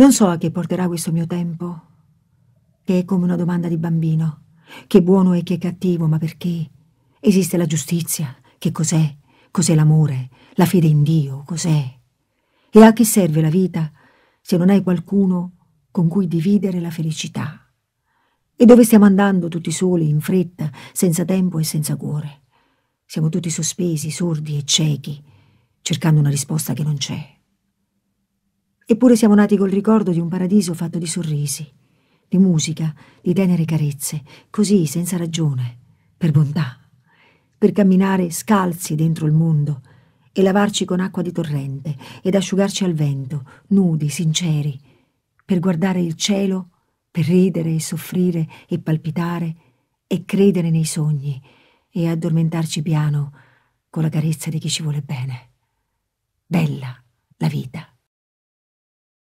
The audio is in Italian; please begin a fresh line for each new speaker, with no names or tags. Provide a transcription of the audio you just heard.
Non so a che porterà questo mio tempo, che è come una domanda di bambino, che buono e che cattivo, ma perché? Esiste la giustizia, che cos'è? Cos'è l'amore? La fede in Dio, cos'è? E a che serve la vita se non hai qualcuno con cui dividere la felicità? E dove stiamo andando tutti soli, in fretta, senza tempo e senza cuore? Siamo tutti sospesi, sordi e ciechi, cercando una risposta che non c'è. Eppure siamo nati col ricordo di un paradiso fatto di sorrisi, di musica, di tenere carezze, così senza ragione, per bontà, per camminare scalzi dentro il mondo e lavarci con acqua di torrente ed asciugarci al vento, nudi, sinceri, per guardare il cielo, per ridere e soffrire e palpitare e credere nei sogni e addormentarci piano con la carezza di chi ci vuole bene. Bella la vita.